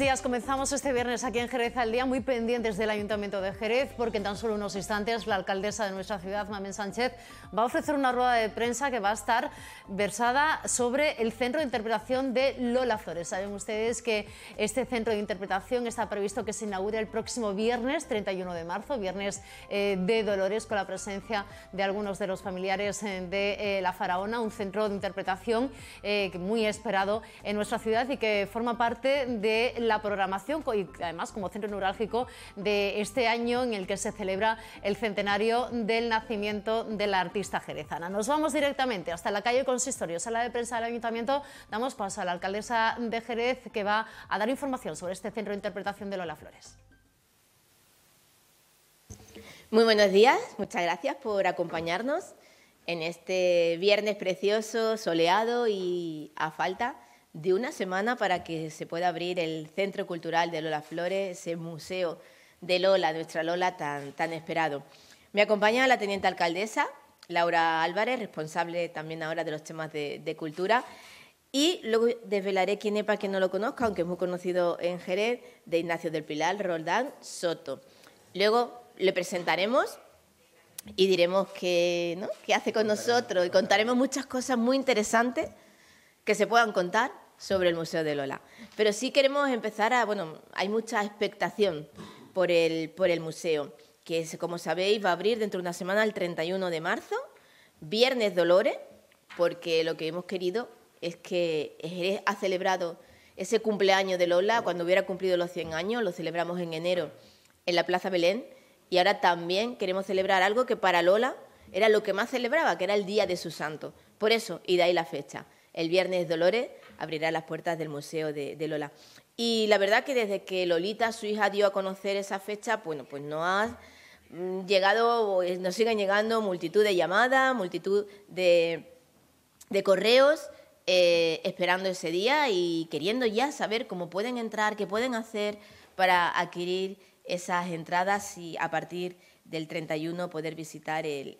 días. Comenzamos este viernes aquí en Jerez al día, muy pendientes del Ayuntamiento de Jerez, porque en tan solo unos instantes la alcaldesa de nuestra ciudad, Mamen Sánchez, va a ofrecer una rueda de prensa que va a estar versada sobre el centro de interpretación de Lola Flores. Saben ustedes que este centro de interpretación está previsto que se inaugure el próximo viernes 31 de marzo, viernes eh, de Dolores, con la presencia de algunos de los familiares eh, de eh, la Faraona, un centro de interpretación muy esperado en nuestra ciudad y que forma parte de la la programación y además como centro neurálgico de este año en el que se celebra el centenario del nacimiento de la artista jerezana. Nos vamos directamente hasta la calle Consistorio, sala de prensa del Ayuntamiento. Damos paso a la alcaldesa de Jerez que va a dar información sobre este centro de interpretación de Lola Flores. Muy buenos días, muchas gracias por acompañarnos en este viernes precioso, soleado y a falta de una semana para que se pueda abrir el Centro Cultural de Lola Flores, ese museo de Lola, nuestra Lola tan, tan esperado. Me acompaña la teniente alcaldesa, Laura Álvarez, responsable también ahora de los temas de, cultura. Y luego desvelaré quién es para quien no lo conozca, aunque es muy conocido en Jerez, de Ignacio del Pilar, Roldán Soto. Luego le presentaremos y diremos qué hace con nosotros y contaremos muchas cosas muy interesantes que se puedan contar sobre el Museo de Lola. Pero sí queremos empezar a, bueno, hay mucha expectación por el, por el museo, que como sabéis va a abrir dentro de una semana, el 31 de marzo, viernes Dolores, porque lo que hemos querido es que Jerez ha celebrado ese cumpleaños de Lola, cuando hubiera cumplido los 100 años, lo celebramos en enero en la Plaza Belén, y ahora también queremos celebrar algo que para Lola era lo que más celebraba, que era el día de su santo. Por eso, y de ahí la fecha, el viernes Dolores, abrirá las puertas del Museo de, Lola. Y la verdad que desde que Lolita, su hija, dio a conocer esa fecha, bueno, pues no ha mm, llegado, eh, nos siguen llegando multitud de llamadas, multitud de, correos. Eh, esperando ese día y queriendo ya saber cómo pueden entrar, qué pueden hacer para adquirir esas entradas y a partir del 31 poder visitar el,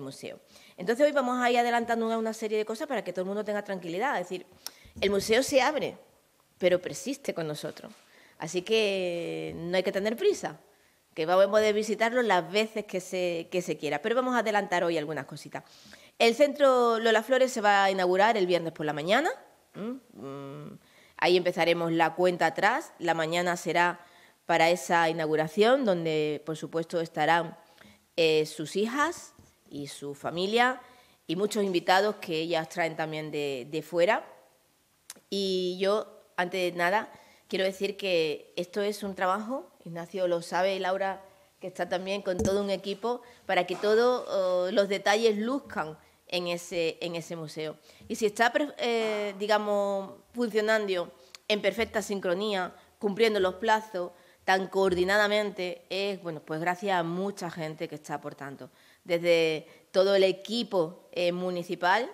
museo. Entonces hoy vamos a ir adelantando una, serie de cosas para que todo el mundo tenga tranquilidad. Es decir, el museo se abre, pero persiste con nosotros. Así que no hay que tener prisa, que vamos a poder visitarlo las veces que se, quiera. Pero vamos a adelantar hoy algunas cositas. El centro Lola Flores se va a inaugurar el viernes por la mañana. Mm, ahí empezaremos la cuenta atrás. La mañana será para esa inauguración, donde por supuesto estarán eh, sus hijas y su familia y muchos invitados que ellas traen también de fuera. Y yo, antes de nada, quiero decir que esto es un trabajo, Ignacio lo sabe, y Laura, que está también con todo un equipo, para que todos oh, los detalles luzcan en ese, en ese museo. Y si está, eh, digamos, funcionando en perfecta sincronía, cumpliendo los plazos, tan coordinadamente, es, bueno, pues gracias a mucha gente que está aportando. Desde todo el equipo eh, municipal,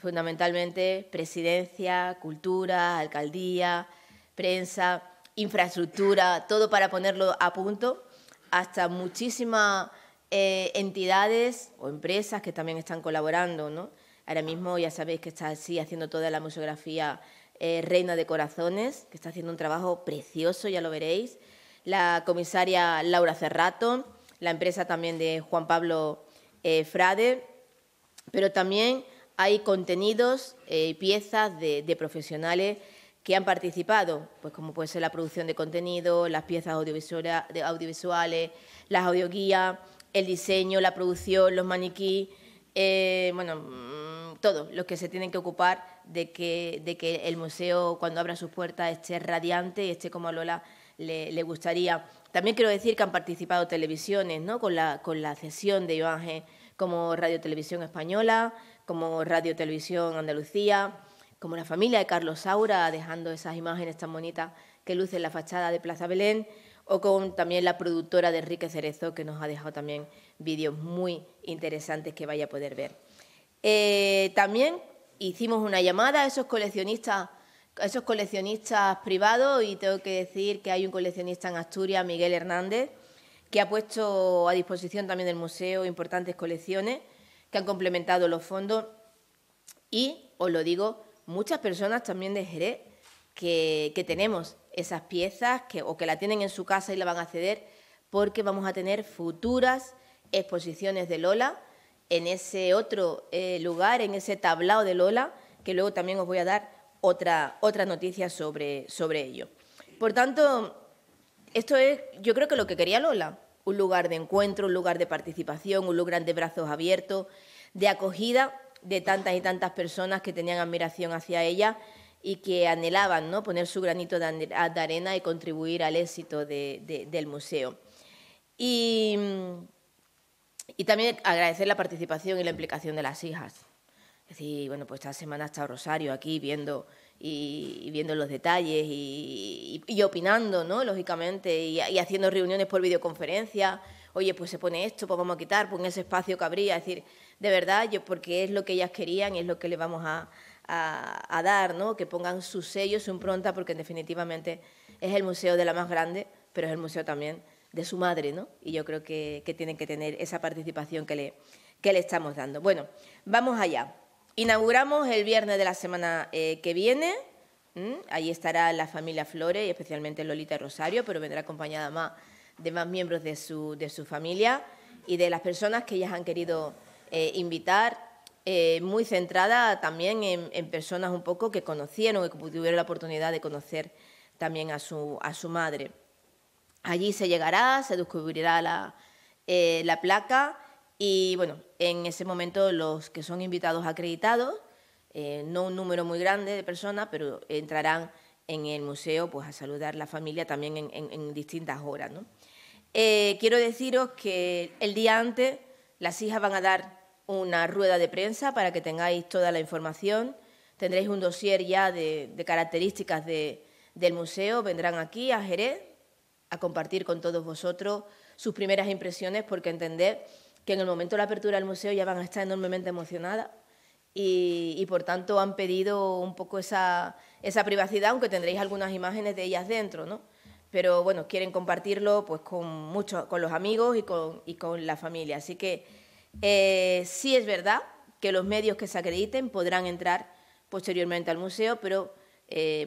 fundamentalmente presidencia, cultura, alcaldía, prensa, infraestructura, todo para ponerlo a punto, hasta muchísimas eh, entidades o empresas que también están colaborando. ¿no? Ahora mismo ya sabéis que está así haciendo toda la museografía eh, Reina de Corazones, que está haciendo un trabajo precioso, ya lo veréis. La comisaria Laura Cerrato, la empresa también de Juan Pablo eh, Frade, pero también hay contenidos eh, y piezas de, profesionales que han participado, pues como puede ser la producción de contenido, las piezas audiovisuales, las audioguías, el diseño, la producción, los maniquíes, eh, bueno, mm, todos los que se tienen que ocupar de que, el museo cuando abra sus puertas esté radiante y esté como a Lola le, gustaría. También quiero decir que han participado televisiones, ¿no? Con la, cesión de Joan como Radio Televisión Española, como Radio Televisión Andalucía, como la familia de Carlos Saura, dejando esas imágenes tan bonitas que lucen la fachada de Plaza Belén, o con también la productora de Enrique Cerezo, que nos ha dejado también vídeos muy interesantes que vaya a poder ver. Eh, también hicimos una llamada a esos coleccionistas, a esos coleccionistas privados, y tengo que decir que hay un coleccionista en Asturias, Miguel Hernández, que ha puesto a disposición también del museo importantes colecciones que han complementado los fondos y, os lo digo, muchas personas también de Jerez que, tenemos esas piezas que, o que la tienen en su casa y la van a ceder porque vamos a tener futuras exposiciones de Lola en ese otro eh, lugar, en ese tablao de Lola, que luego también os voy a dar otra, otra noticia sobre, sobre ello. Por tanto, esto es, yo creo que lo que quería Lola, un lugar de encuentro, un lugar de participación, un lugar de brazos abiertos, de acogida de tantas y tantas personas que tenían admiración hacia ella y que anhelaban ¿no? poner su granito de, arena y contribuir al éxito del museo. Y, también agradecer la participación y la implicación de las hijas. Es decir, bueno, pues esta semana estado Rosario aquí viendo y, viendo los detalles y, opinando, ¿no? Lógicamente, y, haciendo reuniones por videoconferencia. Oye, pues se pone esto, pues vamos a quitar, pon ese espacio habría. Es decir, de verdad, yo, porque es lo que ellas querían y es lo que le vamos a, dar, ¿no? Que pongan su sello, su impronta, porque definitivamente es el museo de la más grande, pero es el museo también de su madre, ¿no? Y yo creo que, tienen que tener esa participación que le estamos dando. Bueno, vamos allá. Inauguramos el viernes de la semana eh, que viene. allí estará la familia Flores y especialmente Lolita Rosario, pero vendrá acompañada más de más miembros de su, de su familia y de las personas que ellas han querido eh, invitar, eh, muy centrada también en, personas un poco que conocieron o que tuvieron la oportunidad de conocer también a su, a su madre. Allí se llegará, se descubrirá la, la placa y bueno, en ese momento los que son invitados acreditados, eh, no un número muy grande de personas, pero entrarán en el museo pues, a saludar a la familia también en, distintas horas. Eh, quiero deciros que el día antes las hijas van a dar una rueda de prensa para que tengáis toda la información. Tendréis un dossier ya de, características del museo. Vendrán aquí a Jerez a compartir con todos vosotros sus primeras impresiones porque entendéis que en el momento de la apertura del museo ya van a estar enormemente emocionadas y, por tanto han pedido un poco esa, esa privacidad, aunque tendréis algunas imágenes de ellas dentro, ¿no? Pero bueno, quieren compartirlo pues con muchos, con los amigos y con, y con la familia. Así que eh, sí es verdad que los medios que se acrediten podrán entrar posteriormente al museo, pero eh,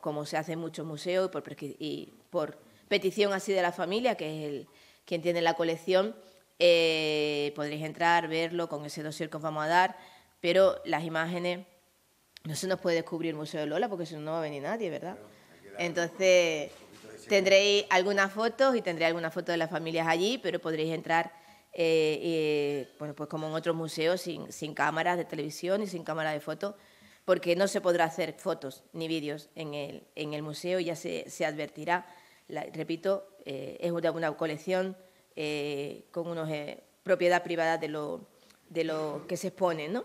como, se hace en muchos museos y por, y por petición así de la familia, que es quien tiene la colección, eh, podréis entrar, verlo con ese dossier que os vamos a dar, pero las imágenes no se nos puede descubrir el Museo de Lola porque si no, no va a venir nadie, ¿verdad? Entonces tendréis algunas fotos y tendréis algunas fotos de las familias allí, pero podréis entrar, eh, eh, pues como en otros museos, sin, sin cámaras de televisión y sin cámara de fotos, porque no se podrá hacer fotos ni vídeos en el, en el museo, ya se, se advertirá, repito, es una colección eh, con una eh, propiedad privada de lo, que se exponen, ¿no?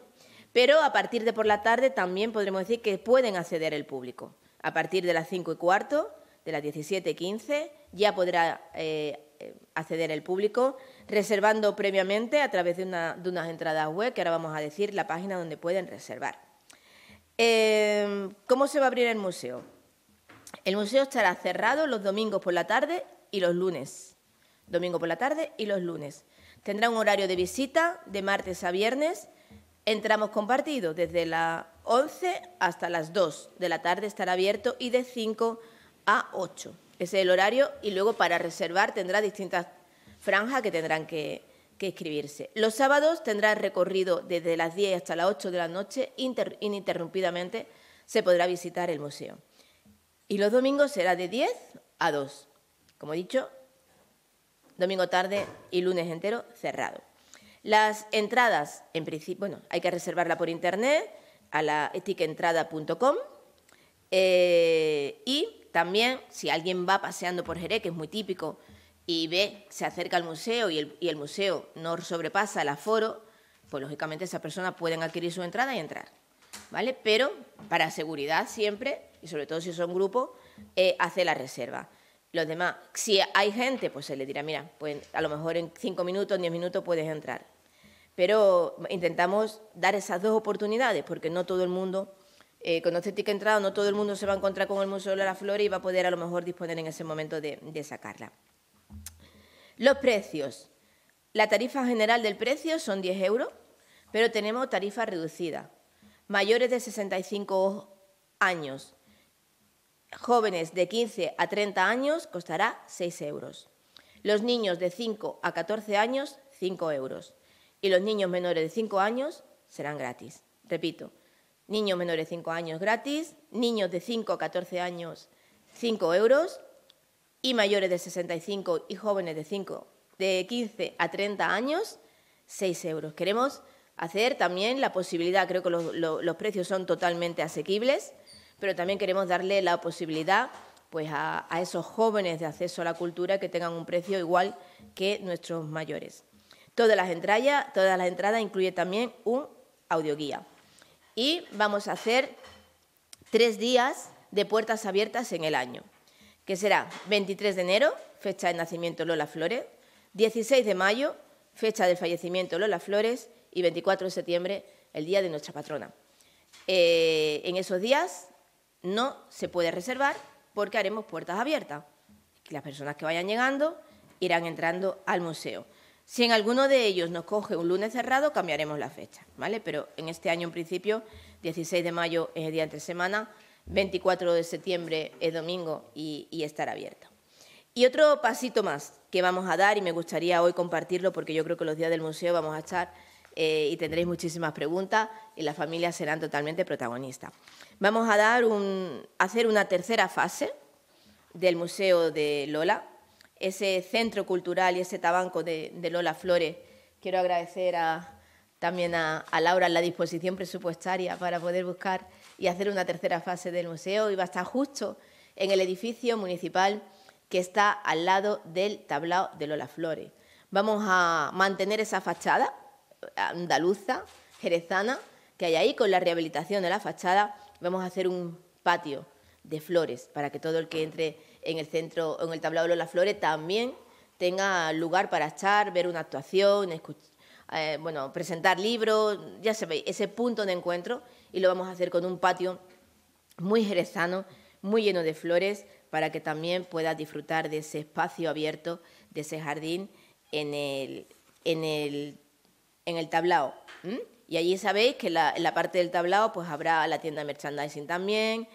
Pero a partir de por la tarde también podremos decir que pueden acceder el público. A partir de las 5 y cuarto, de las 17 y 15, ya podrá eh, acceder el público, reservando previamente a través de, una, de, unas entradas web, que ahora vamos a decir la página donde pueden reservar. Em, ¿Cómo se va a abrir el museo? El museo estará cerrado los domingos por la tarde y los lunes domingo por la tarde y los lunes. Tendrá un horario de visita de martes a viernes entramos compartido desde las 11 hasta las 2 de la tarde estará abierto y de 5 a 8. Ese es el horario y luego para reservar tendrá distintas franjas que tendrán que, que inscribirse. Los sábados tendrá recorrido desde las 10 hasta las 8 de la noche, ininterrumpidamente se podrá visitar el museo. Y los domingos será de 10 a 2. Como he dicho, domingo tarde y lunes entero cerrado. Las entradas, en principio, bueno, hay que reservarla por internet a la etiquentrada.com eh, y también si alguien va paseando por Jerez, que es muy típico, y ve, se acerca al museo y el, museo no sobrepasa el aforo, pues lógicamente esas personas pueden adquirir su entrada y entrar, ¿vale? Pero para seguridad siempre, y sobre todo si son grupos, eh, hace la reserva. Los demás, si hay gente, pues se le dirá, mira, pues a lo mejor en cinco minutos, diez minutos puedes entrar. Pero intentamos dar esas dos oportunidades, porque no todo el mundo eh, conoce este ticket entrado, no todo el mundo se va a encontrar con el Museo de la Flor y va a poder a lo mejor disponer en ese momento de, sacarla. Los precios. La tarifa general del precio son diez euros, pero tenemos tarifa reducida. Mayores de 65 años jóvenes de 15 a 30 años costará 6 euros. Los niños de 5 a 14 años, 5 euros. Y los niños menores de 5 años serán gratis. Repito, niños menores de 5 años gratis, niños de 5 a 14 años, 5 euros. Y mayores de 65 y jóvenes de 5, de 15 a 30 años, 6 euros. Queremos hacer también la posibilidad, creo que los precios son totalmente asequibles pero también queremos darle la posibilidad pues a, esos jóvenes de acceso a la cultura que tengan un precio igual que nuestros mayores. Todas las, entradas, todas las entradas incluye también un audioguía. Y vamos a hacer tres días de puertas abiertas en el año, que será 23 de enero, fecha de nacimiento Lola Flores, 16 de mayo, fecha del fallecimiento Lola Flores, y 24 de septiembre, el día de nuestra patrona. Eh, en esos días no se puede reservar porque haremos puertas abiertas. Las personas que vayan llegando irán entrando al museo. Si en alguno de ellos nos coge un lunes cerrado, cambiaremos la fecha, ¿vale? Pero en este año, en principio, 16 de mayo es el día entre semana, 24 de septiembre es domingo y, y estará abierto. Y otro pasito más que vamos a dar y me gustaría hoy compartirlo porque yo creo que los días del museo vamos a estar eh, y tendréis muchísimas preguntas y las familias serán totalmente protagonistas. Vamos a dar hacer una tercera fase del Museo de Lola, ese centro cultural y ese tabanco de, Lola Flores. Quiero agradecer también a, a, Laura la disposición presupuestaria para poder buscar y hacer una tercera fase del museo y va a estar justo en el edificio municipal que está al lado del tablao de Lola Flores. Vamos a mantener esa fachada andaluza, jerezana, que hay ahí con la rehabilitación de la fachada. Vamos a hacer un patio de flores para que todo el que entre en el centro, en el tablado de las flores, también tenga lugar para echar, ver una actuación, eh, bueno, presentar libros, ya se ve, ese punto de encuentro y lo vamos a hacer con un patio muy jerezano, muy lleno de flores, para que también pueda disfrutar de ese espacio abierto, de ese jardín en el en el tablao. Y allí sabéis que en la parte del tablao pues habrá la tienda de merchandising también,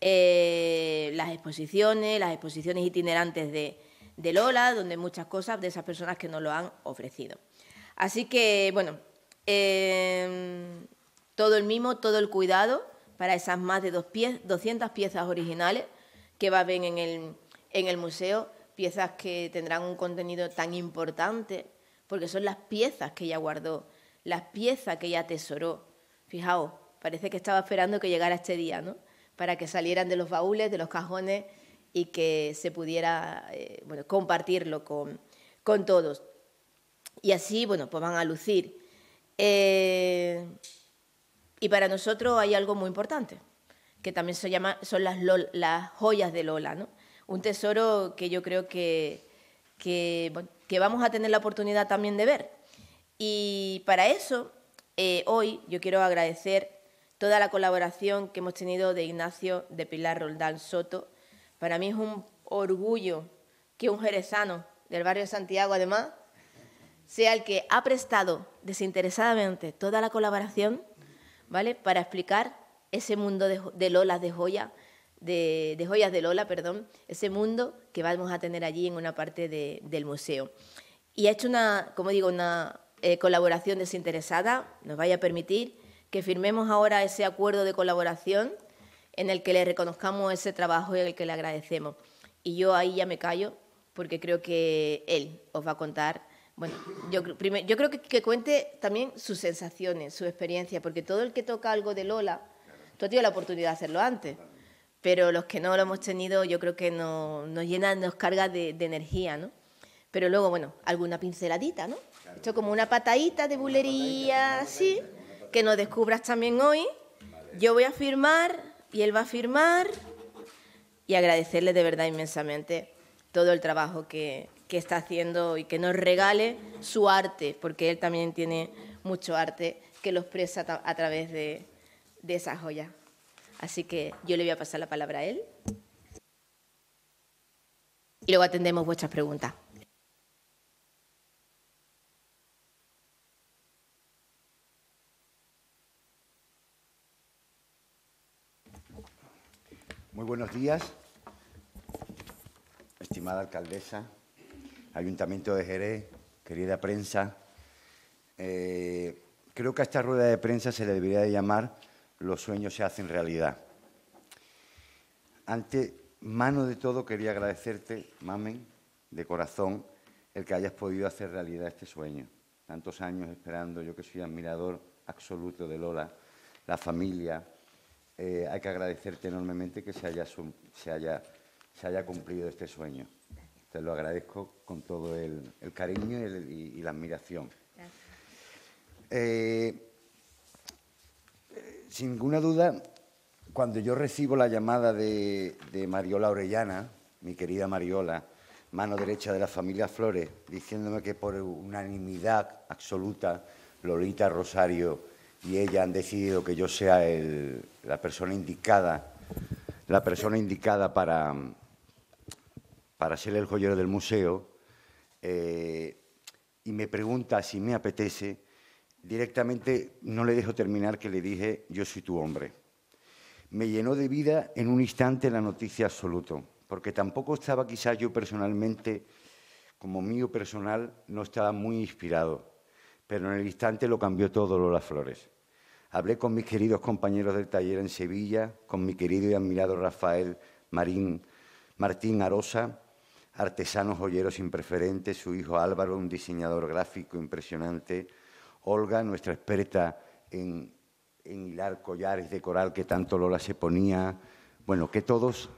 eh, las exposiciones, las exposiciones itinerantes de, Lola, donde muchas cosas de esas personas que nos lo han ofrecido. Así que, bueno, em, todo el mimo, todo el cuidado para esas más de dos 200 piezas originales que va a haber en el, en el museo, piezas que tendrán un contenido tan importante porque son las piezas que ella guardó, las piezas que ella atesoró. Fijaos, parece que estaba esperando que llegara este día, ¿no? Para que salieran de los baúles, de los cajones y que se pudiera eh, bueno, compartirlo con, todos. Y así, bueno, pues van a lucir. Eh, y para nosotros hay algo muy importante, que también se llama, son las, las joyas de Lola, ¿no? Un tesoro que yo creo que, que, vamos a tener la oportunidad también de ver. Y para eso, eh, hoy yo quiero agradecer toda la colaboración que hemos tenido de Ignacio de Pilar Roldán Soto. Para mí es un orgullo que un jerezano del barrio de Santiago, además, sea el que ha prestado desinteresadamente toda la colaboración, ¿vale? Para explicar ese mundo de, de lolas de joya de, joyas de Lola, perdón, ese mundo que vamos a tener allí en una parte del museo. Y ha hecho una, como digo, una eh, colaboración desinteresada, nos vaya a permitir que firmemos ahora ese acuerdo de colaboración en el que le reconozcamos ese trabajo y en el que le agradecemos. Y yo ahí ya me callo porque creo que él os va a contar bueno, yo, yo creo que, que, cuente también sus sensaciones, su experiencia, porque todo el que toca algo de Lola, tú has tenido la oportunidad de hacerlo antes pero los que no lo hemos tenido yo creo que nos, llenan, nos carga de, energía, ¿no? Pero luego, bueno, alguna pinceladita, ¿no? Esto como una patadita de bulería, así, que nos descubras también hoy. Yo voy a firmar y él va a firmar y agradecerle de verdad inmensamente todo el trabajo que, que está haciendo y que nos regale su arte, porque él también tiene mucho arte que lo expresa a través de, de esas joyas. Así que yo le voy a pasar la palabra a él. Y luego atendemos vuestras preguntas. Muy buenos días, estimada alcaldesa, Ayuntamiento de Jerez, querida prensa. Eh, creo que a esta rueda de prensa se le debería de llamar los sueños se hacen realidad. Ante mano de todo, quería agradecerte, mamen, de corazón, el que hayas podido hacer realidad este sueño. Tantos años esperando, yo que soy admirador absoluto de Lola, la familia, eh, hay que agradecerte enormemente que se haya, cumplido este sueño. Te lo agradezco con todo el, cariño y, la admiración. Eh, sin ninguna duda, cuando yo recibo la llamada de, Mariola Orellana, mi querida Mariola, mano derecha de la familia Flores, diciéndome que por unanimidad absoluta Lolita Rosario y ella han decidido que yo sea la persona indicada, la persona indicada para, para ser el joyero del museo, eh, y me pregunta si me apetece Directamente no le dejo terminar que le dije, yo soy tu hombre. Me llenó de vida en un instante la noticia absoluto, porque tampoco estaba quizás yo personalmente, como mío personal, no estaba muy inspirado, pero en el instante lo cambió todo Lola Flores. Hablé con mis queridos compañeros del taller en Sevilla, con mi querido y admirado Rafael Marín, Martín Arosa, artesanos joyeros preferentes, su hijo Álvaro, un diseñador gráfico impresionante, Olga, nuestra experta en, hilar collares de coral que tanto Lola se ponía. Bueno, que todos.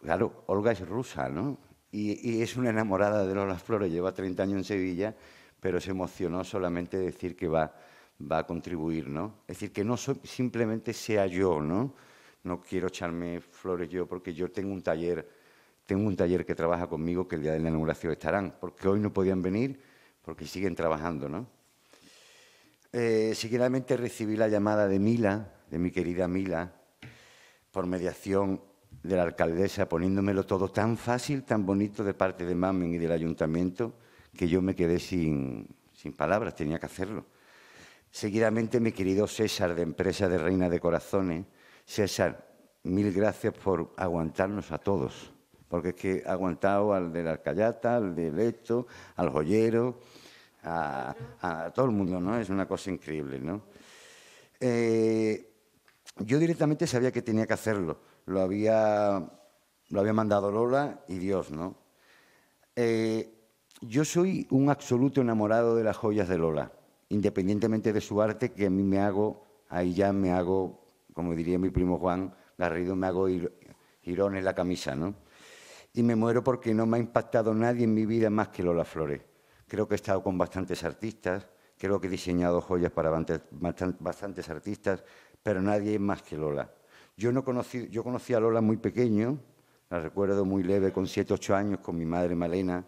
Claro, Olga es rusa, ¿no? Y, es una enamorada de Lola Flores, lleva 30 años en Sevilla, pero se emocionó solamente de decir que va, va a contribuir, ¿no? Es decir, que no simplemente sea yo, ¿no? No quiero echarme flores yo porque yo tengo un taller, tengo un taller que trabaja conmigo que el día de la inauguración estarán, porque hoy no podían venir porque siguen trabajando, ¿no? Eh, seguidamente recibí la llamada de Mila, de mi querida Mila, por mediación de la alcaldesa, poniéndomelo todo tan fácil, tan bonito de parte de Mamen y del ayuntamiento, que yo me quedé sin, palabras, tenía que hacerlo. Seguidamente, mi querido César, de Empresa de Reina de Corazones, César, mil gracias por aguantarnos a todos, porque es que ha aguantado al de la alcayata, al de Leto, al joyero, a, todo el mundo, ¿no? Es una cosa increíble, ¿no? Eh, yo directamente sabía que tenía que hacerlo. Lo había, mandado Lola y Dios, ¿no? Eh, yo soy un absoluto enamorado de las joyas de Lola, independientemente de su arte, que a mí me hago, ahí ya me hago, como diría mi primo Juan Garrido, me hago girón en la camisa, ¿no? Y me muero porque no me ha impactado nadie en mi vida más que Lola Flores. Creo que he estado con bastantes artistas, creo que he diseñado joyas para bastantes artistas, pero nadie más que Lola. Yo, no conocí, yo conocí a Lola muy pequeño, la recuerdo muy leve, con 7, 8 años, con mi madre Malena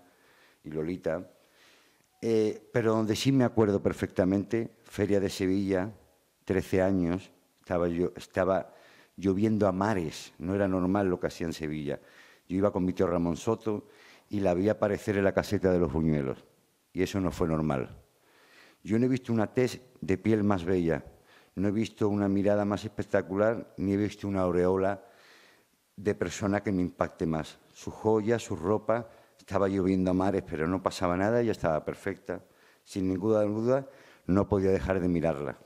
y Lolita. Eh, pero donde sí me acuerdo perfectamente, Feria de Sevilla, 13 años, estaba, estaba lloviendo a mares, no era normal lo que hacía en Sevilla. Yo iba con mi tío Ramón Soto y la vi aparecer en la caseta de los buñuelos y eso no fue normal. Yo no he visto una tez de piel más bella, no he visto una mirada más espectacular, ni he visto una aureola de persona que me impacte más. Su joya, su ropa, estaba lloviendo a mares, pero no pasaba nada, ya estaba perfecta. Sin ninguna duda, no podía dejar de mirarla.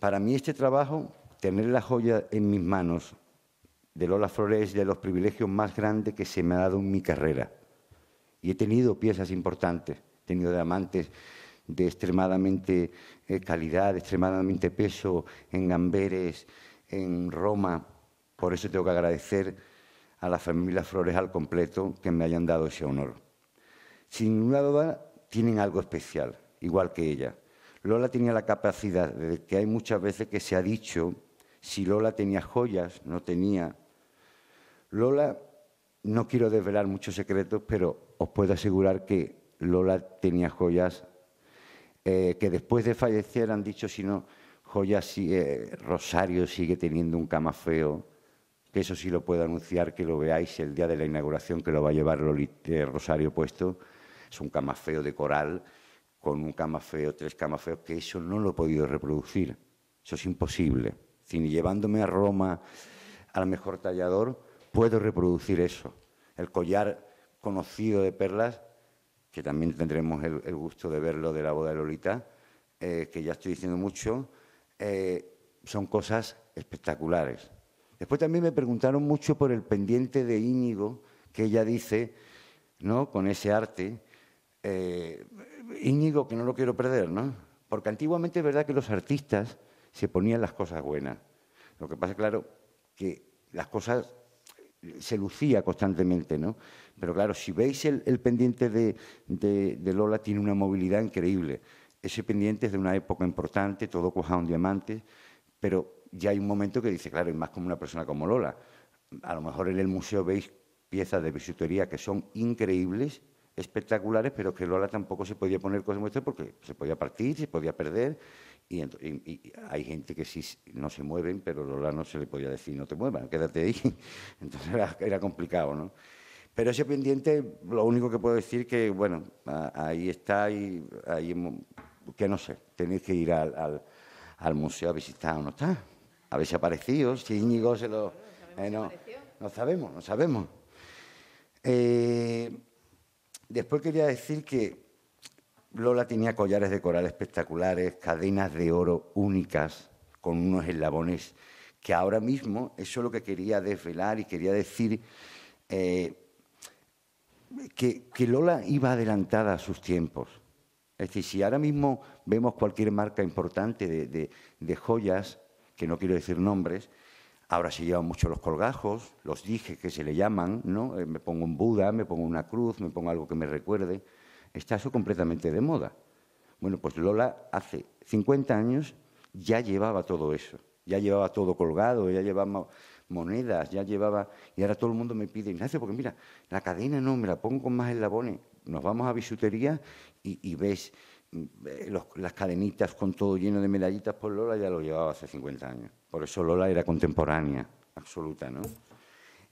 Para mí este trabajo, tener la joya en mis manos de Lola Flores es de los privilegios más grandes que se me ha dado en mi carrera. Y he tenido piezas importantes tenido diamantes de extremadamente eh, calidad, extremadamente peso, en Amberes, en Roma. Por eso tengo que agradecer a la familia Flores al completo que me hayan dado ese honor. Sin ninguna duda, tienen algo especial, igual que ella. Lola tenía la capacidad de que hay muchas veces que se ha dicho si Lola tenía joyas, no tenía. Lola, no quiero desvelar muchos secretos, pero os puedo asegurar que Lola tenía joyas eh, que después de fallecer han dicho, si no, joyas Rosario sigue teniendo un camafeo, que eso sí lo puedo anunciar, que lo veáis el día de la inauguración, que lo va a llevar eh, Rosario puesto. Es un camafeo de coral, con un camafeo, tres camafeos, que eso no lo he podido reproducir. Eso es imposible. Si llevándome a Roma al mejor tallador, puedo reproducir eso. El collar conocido de perlas que también tendremos el, gusto de verlo de la boda de Lolita, eh, que ya estoy diciendo mucho, eh, son cosas espectaculares. Después también me preguntaron mucho por el pendiente de Íñigo, que ella dice, ¿no? Con ese arte, eh, Íñigo que no lo quiero perder, ¿no? Porque antiguamente es verdad que los artistas se ponían las cosas buenas. Lo que pasa, claro, que las cosas se lucía constantemente, ¿no? Pero claro, si veis el, pendiente de, de, Lola, tiene una movilidad increíble. Ese pendiente es de una época importante, todo cojado en diamantes, pero ya hay un momento que dice, claro, es más como una persona como Lola. A lo mejor en el museo veis piezas de bisutería que son increíbles espectaculares, pero que Lola tampoco se podía poner cosas muestras porque se podía partir, se podía perder. Y, hay gente que sí no se mueven, pero Lola no se le podía decir no te muevas, quédate ahí. Entonces era, complicado, ¿no? Pero ese pendiente, lo único que puedo decir que, bueno, ahí está, y ahí, que no sé, tenéis que ir al, museo a ver o no está, a ver si ha aparecido, si Íñigo se lo... no, eh, no sabemos, no sabemos. Eh, Después quería decir que Lola tenía collares de coral espectaculares, cadenas de oro únicas, con unos eslabones que ahora mismo, eso es lo que quería desvelar y quería decir, eh, que, Lola iba adelantada a sus tiempos. Es decir, si ahora mismo vemos cualquier marca importante de joyas, que no quiero decir nombres, Ahora se llevan mucho los colgajos, los dije que se le llaman, ¿no? Eh, me pongo un Buda, me pongo una cruz, me pongo algo que me recuerde. Está eso completamente de moda. Bueno, pues Lola hace 50 años ya llevaba todo eso, ya llevaba todo colgado, ya llevaba monedas, ya llevaba... Y ahora todo el mundo me pide, Ignacio, porque mira, la cadena no, me la pongo con más eslabones. Nos vamos a bisutería y ves eh, las cadenitas con todo lleno de medallitas por pues Lola ya lo llevaba hace 50 años. Por eso Lola era contemporánea, absoluta, ¿no?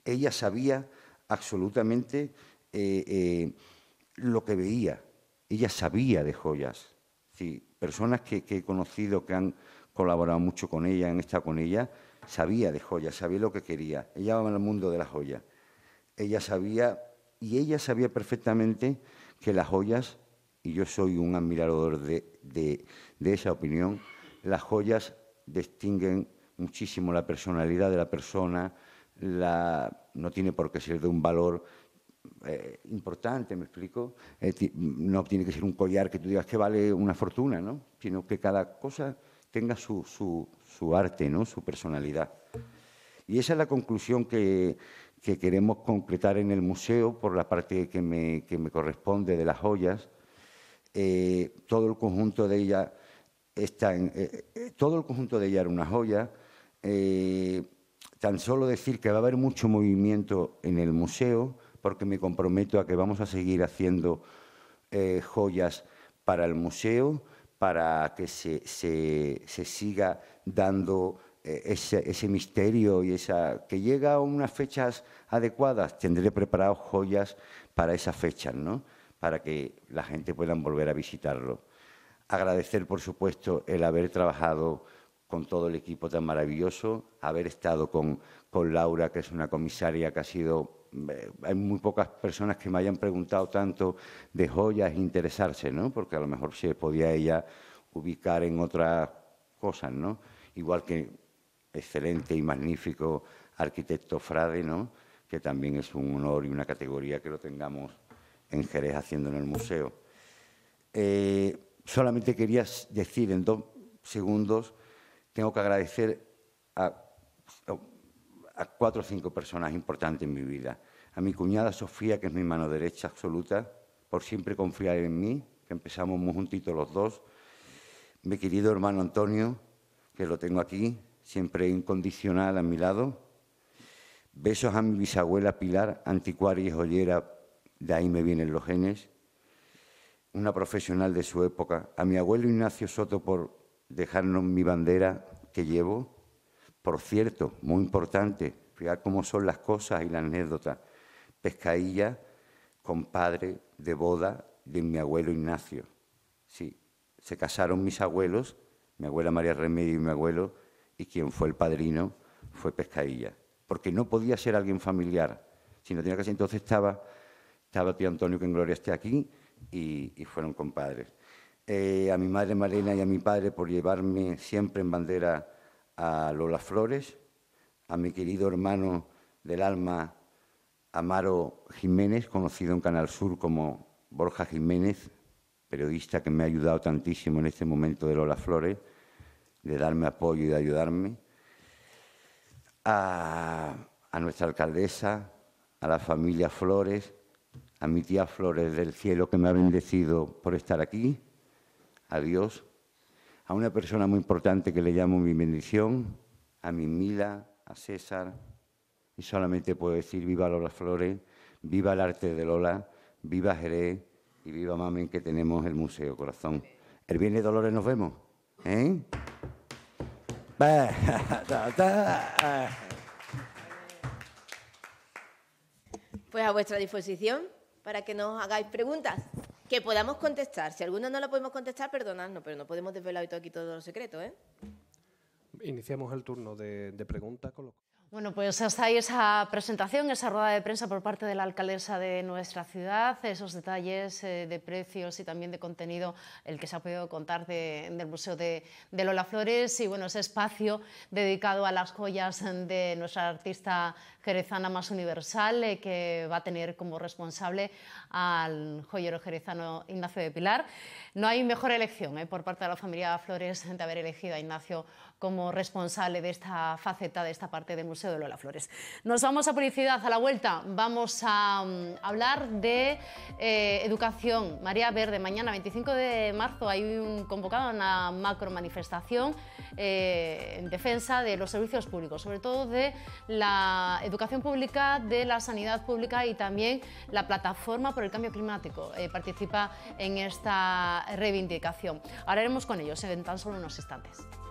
Ella sabía absolutamente eh, eh, lo que veía. Ella sabía de joyas. Sí, personas que, he conocido, que han colaborado mucho con ella, han estado con ella, sabía de joyas, sabía lo que quería. Ella va al mundo de las joyas. Ella sabía, y ella sabía perfectamente que las joyas y yo soy un admirador de, esa opinión, las joyas distinguen muchísimo la personalidad de la persona, no tiene por qué ser de un valor eh, importante, ¿me explico? no tiene que ser un collar que tú digas que este vale una fortuna, ¿no? Sino que cada cosa tenga su, arte, Su personalidad. Y esa es la conclusión que, queremos concretar en el museo por la parte que me corresponde de las joyas, eh, todo el conjunto de ella está en, eh, eh, todo el conjunto de ella era una joya. tan solo decir que va a haber mucho movimiento en el museo, porque me comprometo a que vamos a seguir haciendo joyas para el museo, para que se, siga dando ese, misterio y esa que llega a unas fechas adecuadas. Tendré preparado joyas para esas fechas, ¿no? para que la gente pueda volver a visitarlo. Agradecer, por supuesto, el haber trabajado con todo el equipo tan maravilloso, haber estado con, Laura, que es una comisaria que ha sido... Eh, hay muy pocas personas que me hayan preguntado tanto de joyas e interesarse, ¿no? Porque a lo mejor se podía ella ubicar en otras cosas, ¿no? Igual que excelente y magnífico arquitecto Frade, ¿no? Que también es un honor y una categoría que lo tengamos en Jerez haciendo en el museo. Eh, solamente quería decir en dos segundos, tengo que agradecer a, a cuatro o cinco personas importantes en mi vida. A mi cuñada Sofía, que es mi mano derecha absoluta, por siempre confiar en mí, que empezamos muy juntitos los dos. Mi querido hermano Antonio, que lo tengo aquí, siempre incondicional a mi lado. Besos a mi bisabuela Pilar, anticuaria y joyera de ahí me vienen los genes, una profesional de su época, a mi abuelo Ignacio Soto por dejarnos mi bandera que llevo, por cierto, muy importante, fijar cómo son las cosas y la anécdota. pescadilla, compadre de boda de mi abuelo Ignacio. Sí, se casaron mis abuelos, mi abuela María Remedio y mi abuelo, y quien fue el padrino fue Pescadilla, porque no podía ser alguien familiar, sino tenía que ser, entonces estaba estaba tío Antonio, que en gloria esté aquí, y, fueron compadres. Eh, a mi madre Marina y a mi padre por llevarme siempre en bandera a Lola Flores, a mi querido hermano del alma, Amaro Jiménez, conocido en Canal Sur como Borja Jiménez, periodista que me ha ayudado tantísimo en este momento de Lola Flores, de darme apoyo y de ayudarme, a nuestra alcaldesa, a la familia Flores, a mi tía Flores del Cielo que me ha bendecido por estar aquí, a Dios, a una persona muy importante que le llamo mi bendición, a mi Mila, a César, y solamente puedo decir viva Lola Flores, viva el arte de Lola, viva Jerez y viva Mamen que tenemos el museo, corazón. El viernes Dolores nos vemos, ¿eh? Pues a vuestra disposición para que nos hagáis preguntas que podamos contestar. Si alguna no la podemos contestar, perdonadnos, pero no podemos desvelar hoy todo aquí todos los secretos. ¿eh? Iniciamos el turno de, preguntas bueno, pues hasta ahí esa presentación, esa rueda de prensa por parte de la alcaldesa de nuestra ciudad, esos detalles eh, de precios y también de contenido, el que se ha podido contar del Museo de, Lola Flores y bueno, ese espacio dedicado a las joyas de nuestra artista jerezana más universal, eh, que va a tener como responsable al joyero jerezano Ignacio de Pilar. No hay mejor elección eh, por parte de la familia Flores de haber elegido a Ignacio como responsable de esta faceta, de esta parte del Museo de Lola Flores. Nos vamos a publicidad, a la vuelta vamos a mm, hablar de eh, educación. María Verde, mañana 25 de marzo hay un convocado una macro manifestación eh, en defensa de los servicios públicos, sobre todo de la educación pública, de la sanidad pública y también la plataforma por el cambio climático eh, participa en esta reivindicación. Ahora iremos con ellos en tan solo unos instantes.